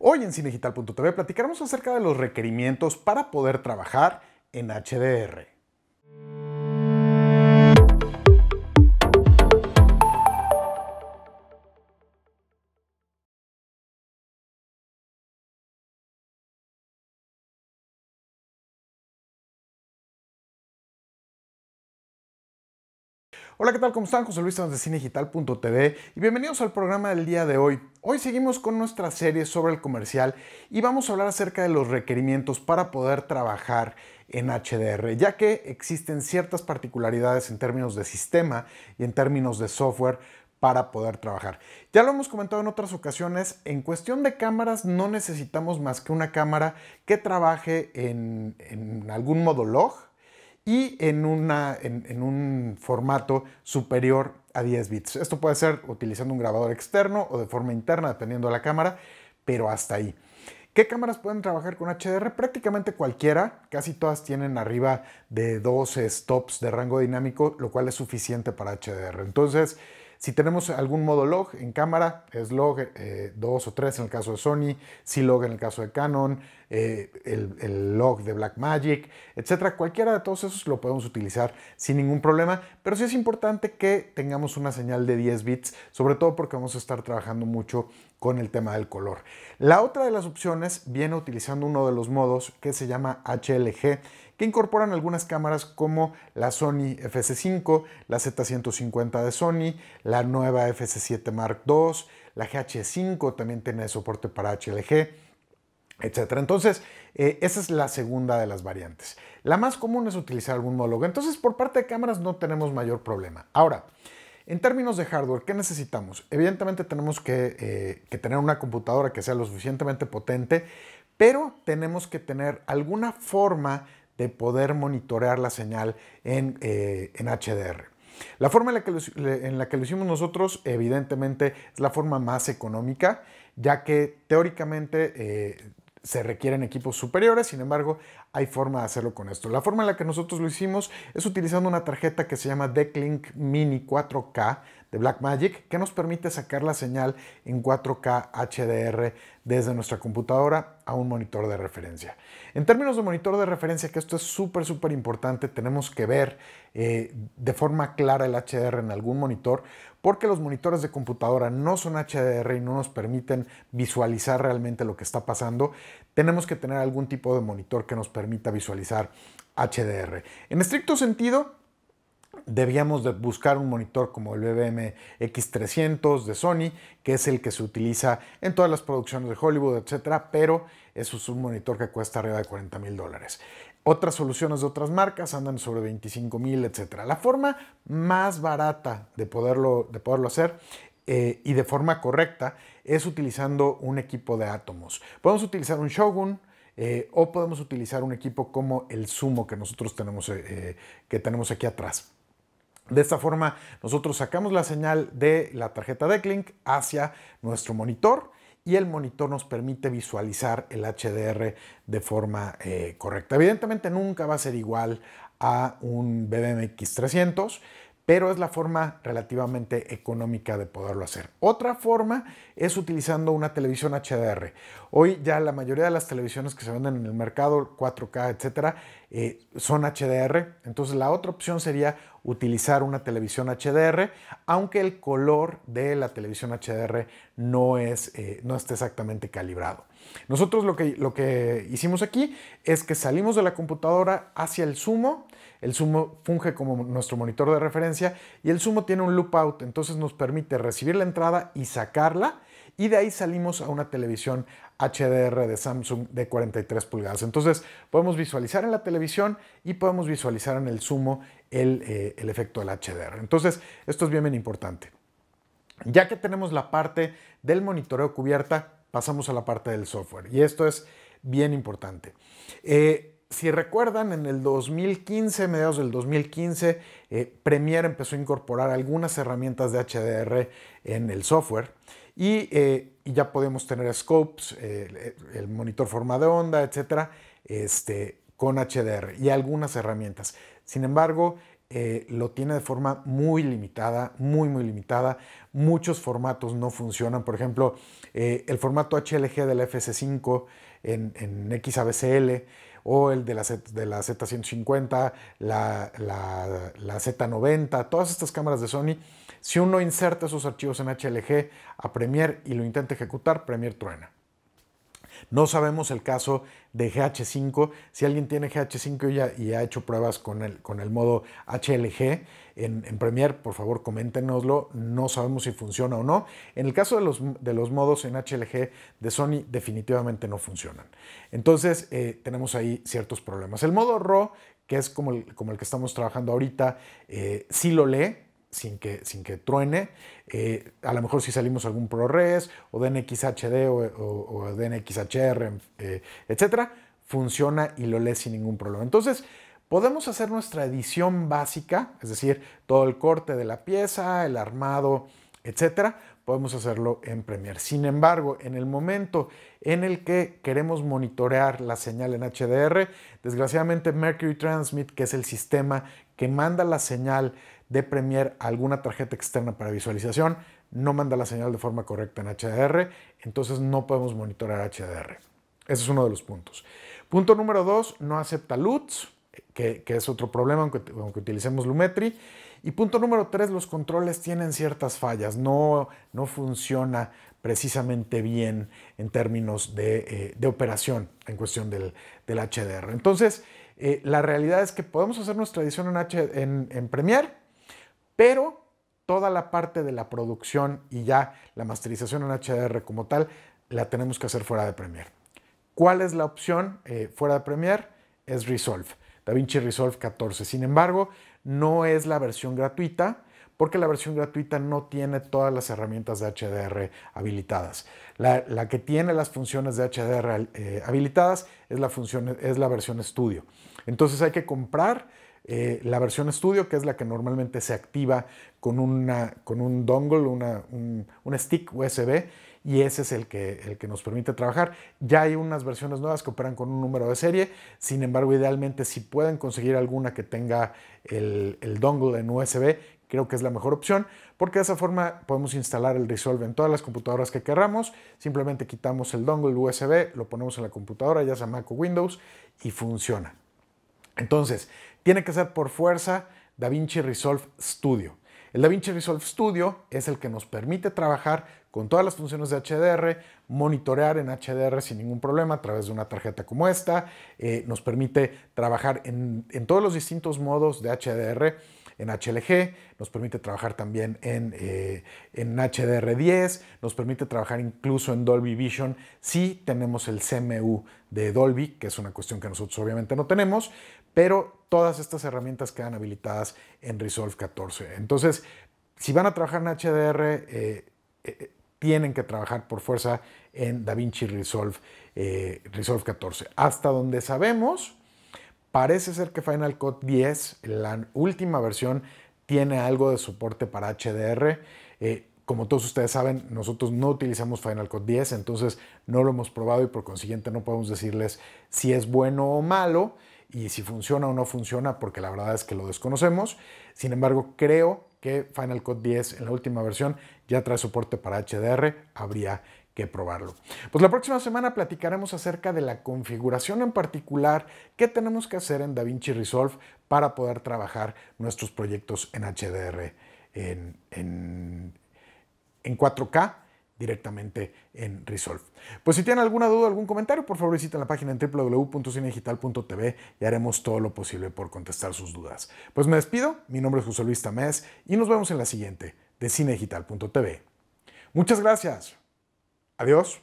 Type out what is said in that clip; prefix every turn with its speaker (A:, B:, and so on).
A: Hoy en CineGital.tv platicaremos acerca de los requerimientos para poder trabajar en HDR. Hola, ¿qué tal? ¿Cómo están? José Luis de cinedigital.tv y bienvenidos al programa del día de hoy. Hoy seguimos con nuestra serie sobre el comercial y vamos a hablar acerca de los requerimientos para poder trabajar en HDR, ya que existen ciertas particularidades en términos de sistema y en términos de software para poder trabajar. Ya lo hemos comentado en otras ocasiones, en cuestión de cámaras no necesitamos más que una cámara que trabaje en, en algún modo log, y en, una, un formato superior a 10 bits. Esto puede ser utilizando un grabador externo o de forma interna, dependiendo de la cámara, pero hasta ahí. ¿Qué cámaras pueden trabajar con HDR? Prácticamente cualquiera, casi todas tienen arriba de 12 stops de rango dinámico, lo cual es suficiente para HDR. Entonces, si tenemos algún modo log en cámara, es log 2 eh, o 3 en el caso de Sony, si log en el caso de Canon, eh, el, el, log de Blackmagic, etcétera. Cualquiera de todos esos lo podemos utilizar sin ningún problema, pero sí es importante que tengamos una señal de 10 bits, sobre todo porque vamos a estar trabajando mucho con el tema del color. La otra de las opciones viene utilizando uno de los modos que se llama HLG, que incorporan algunas cámaras como la Sony fs 5 la Z150 de Sony, la nueva fs 7 Mark II, la GH5 también tiene soporte para HLG, etc. Entonces, eh, esa es la segunda de las variantes. La más común es utilizar algún módulo Entonces, por parte de cámaras no tenemos mayor problema. Ahora, en términos de hardware, ¿qué necesitamos? Evidentemente tenemos eh, que, tener una computadora que sea lo suficientemente potente, pero tenemos que tener alguna forma de poder monitorear la señal en, HDR. Eh, la forma en la, que lo, hicimos nosotros, evidentemente, es la forma más económica, ya que teóricamente eh, se requieren equipos superiores, sin embargo, hay forma de hacerlo con esto. La forma en la que nosotros lo hicimos es utilizando una tarjeta que se llama Decklink Mini 4K de Blackmagic que nos permite sacar la señal en 4K HDR desde nuestra computadora a un monitor de referencia. En términos de monitor de referencia, que esto es súper, súper importante, tenemos que ver eh, de forma clara el HDR en algún monitor porque los monitores de computadora no son HDR y no nos permiten visualizar realmente lo que está pasando. Tenemos que tener algún tipo de monitor que nos permita permita visualizar HDR. En estricto sentido, debíamos buscar un monitor como el BBM X300 de Sony, que es el que se utiliza en todas las producciones de Hollywood, etcétera, pero eso es un monitor que cuesta arriba de 40 mil dólares. Otras soluciones de otras marcas andan sobre 25 mil, etcétera. La forma más barata de poderlo, de poderlo hacer eh, y de forma correcta es utilizando un equipo de átomos. Podemos utilizar un Shogun, eh, o podemos utilizar un equipo como el Sumo que nosotros tenemos, eh, eh, que tenemos aquí atrás. De esta forma, nosotros sacamos la señal de la tarjeta decklink hacia nuestro monitor y el monitor nos permite visualizar el HDR de forma correcta. Evidentemente nunca va a ser igual a un BDMX 300, pero es la forma relativamente económica de poderlo hacer. Otra forma es utilizando una televisión HDR. Hoy ya la mayoría de las televisiones que se venden en el mercado, 4K, etcétera, eh, son HDR. Entonces la otra opción sería utilizar una televisión HDR, aunque el color de la televisión HDR no, es, eh, no exactamente calibrado. Nosotros lo que, lo que hicimos aquí es que salimos de la computadora hacia el sumo el sumo funge como nuestro monitor de referencia y el sumo tiene un loop out, entonces nos permite recibir la entrada y sacarla y de ahí salimos a una televisión HDR de Samsung de 43 pulgadas. Entonces podemos visualizar en la televisión y podemos visualizar en el sumo el, eh, efecto del HDR. Entonces esto es bien, bien importante. Ya que tenemos la parte del monitoreo cubierta, pasamos a la parte del software y esto es bien importante. Eh, si recuerdan, en el 2015, mediados del 2015, eh, Premiere empezó a incorporar algunas herramientas de HDR en el software y, eh, ya podemos tener scopes, el monitor forma de onda, etcétera, este, con HDR y algunas herramientas. Sin embargo, eh, lo tiene de forma muy limitada, muy, muy limitada. Muchos formatos no funcionan. Por ejemplo, el formato HLG del FS5 en, en XABCL o el de la, Z, de la Z150, la Z90, todas estas cámaras de Sony, si uno inserta esos archivos en HLG a Premiere y lo intenta ejecutar, Premiere truena. No sabemos el caso de GH5. Si alguien tiene GH5 y ha, y ha hecho pruebas con el, modo HLG en, en Premiere, por favor coméntenoslo. No sabemos si funciona o no. En el caso de los, modos en HLG de Sony, definitivamente no funcionan. Entonces, eh, tenemos ahí ciertos problemas. El modo RAW, que es como el, que estamos trabajando ahorita, eh, sí lo lee sin que, sin que truene. Eh, a lo mejor si salimos algún ProRes o DNXHD o, o, o DNXHR, eh, etcétera, funciona y lo lee sin ningún problema. Entonces, podemos hacer nuestra edición básica, es decir, todo el corte de la pieza, el armado, etcétera. Podemos hacerlo en Premiere. Sin embargo, en el momento en el que queremos monitorear la señal en HDR, desgraciadamente Mercury Transmit, que es el sistema que manda la señal de Premiere alguna tarjeta externa para visualización, no manda la señal de forma correcta en HDR, entonces no podemos monitorar HDR. Ese es uno de los puntos. Punto número dos, no acepta LUTs, que, es otro problema aunque, aunque, utilicemos Lumetri. Y punto número tres, los controles tienen ciertas fallas, no, no funciona precisamente bien en términos de, eh, operación en cuestión del, HDR. Entonces, eh, la realidad es que podemos hacer nuestra edición en, en, en Premiere, pero toda la parte de la producción y ya la masterización en HDR como tal, la tenemos que hacer fuera de Premiere. ¿Cuál es la opción eh, fuera de Premiere? Es Resolve, DaVinci Resolve 14. Sin embargo, no es la versión gratuita porque la versión gratuita no tiene todas las herramientas de HDR habilitadas. La, que tiene las funciones de HDR eh, habilitadas es la, función, es la versión estudio. Entonces hay que comprar eh, la versión estudio, que es la que normalmente se activa con, un dongle, un, stick USB, y ese es el que, nos permite trabajar. Ya hay unas versiones nuevas que operan con un número de serie, sin embargo, idealmente si pueden conseguir alguna que tenga el, el dongle en USB, creo que es la mejor opción, porque de esa forma podemos instalar el Resolve en todas las computadoras que queramos, simplemente quitamos el dongle USB, lo ponemos en la computadora, ya sea Mac o Windows, y funciona. Entonces, tiene que ser por fuerza DaVinci Resolve Studio. El DaVinci Resolve Studio es el que nos permite trabajar con todas las funciones de HDR, monitorear en HDR sin ningún problema a través de una tarjeta como esta, eh, nos permite trabajar en todos los distintos modos de HDR en HLG, nos permite trabajar también en, HDR10, eh, nos permite trabajar incluso en Dolby Vision si tenemos el CMU de Dolby, que es una cuestión que nosotros obviamente no tenemos, pero todas estas herramientas quedan habilitadas en Resolve 14. Entonces, si van a trabajar en HDR, eh, eh, tienen que trabajar por fuerza en DaVinci Resolve, Resolve 14. Hasta donde sabemos, Parece ser que Final Cut 10, la última versión, tiene algo de soporte para HDR. Eh, como todos ustedes saben, nosotros no utilizamos Final Cut 10, entonces no lo hemos probado y por consiguiente no podemos decirles si es bueno o malo y si funciona o no funciona, porque la verdad es que lo desconocemos. Sin embargo, creo que Final Cut 10 en la última versión ya trae soporte para HDR. Habría que probarlo. Pues la próxima semana platicaremos acerca de la configuración en particular que tenemos que hacer en DaVinci Resolve para poder trabajar nuestros proyectos en HDR en, 4K directamente en Resolve. Pues si tienen alguna duda, algún comentario, por favor visiten la página en www.cinedigital.tv y haremos todo lo posible por contestar sus dudas. Pues me despido, mi nombre es José Luis Tamés y nos vemos en la siguiente de cinedigital.tv. Muchas gracias. Adiós.